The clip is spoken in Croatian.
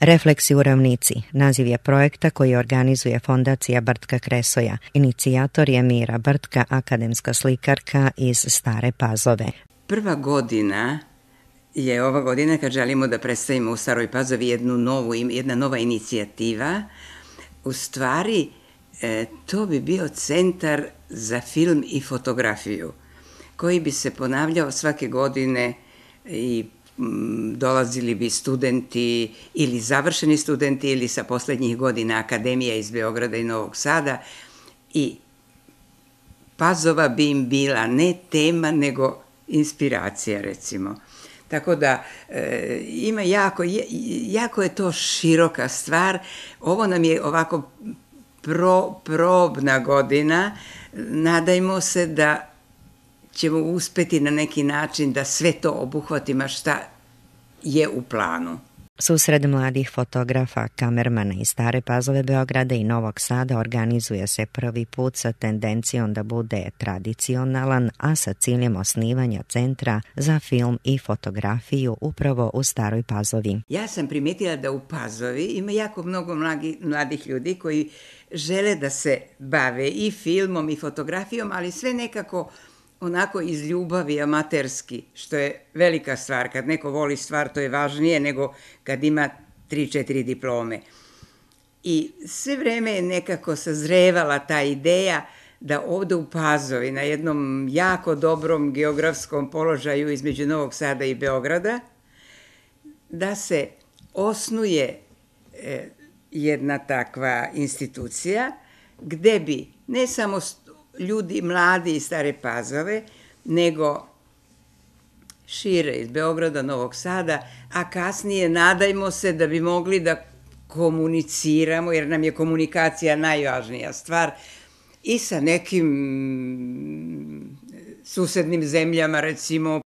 Refleksi u ravnici, naziv je projekta koji organizuje Fondacija Brtka Kresoja. Inicijator je Mira Brtka, akademska slikarka iz Stare Pazove. Prva godina je ova godina kad želimo da predstavimo u Staroj Pazovi jednu novu, jedna nova inicijativa. U stvari, e, to bi bio centar za film i fotografiju koji bi se ponavljao svake godine i dolazili bi studenti ili završeni studenti ili sa posljednjih godina akademija iz Beograda i Novog Sada i Pazova bi im bila ne tema nego inspiracija recimo. Tako da e, ima jako, jako je to široka stvar. Ovo nam je ovako probna godina. Nadajmo se da ćemo uspeti na neki način da sve to obuhvatimo šta je u planu. Susred mladih fotografa, kamermana i Stare Pazove Beograda i Novog Sada organizuje se prvi put sa tendencijom da bude tradicionalan, a sa ciljem osnivanja centra za film i fotografiju upravo u Staroj Pazovi. Ja sam primijetila da u Pazovi ima jako mnogo mladih ljudi koji žele da se bave i filmom i fotografijom, ali sve nekako onako iz ljubavi amaterski, što je velika stvar. Kad neko voli stvar, to je važnije nego kad ima tri, četiri diplome. I sve vreme je nekako sazrevala ta ideja da ovdje u Pazovi, na jednom jako dobrom geografskom položaju između Novog Sada i Beograda, da se osnuje e, jedna takva institucija gde bi ne samo ljudi mladi i stare pazove, nego šire iz Beograda, Novog Sada, a kasnije nadajmo se da bi mogli da komuniciramo, jer nam je komunikacija najvažnija stvar, i sa nekim susednim zemljama, recimo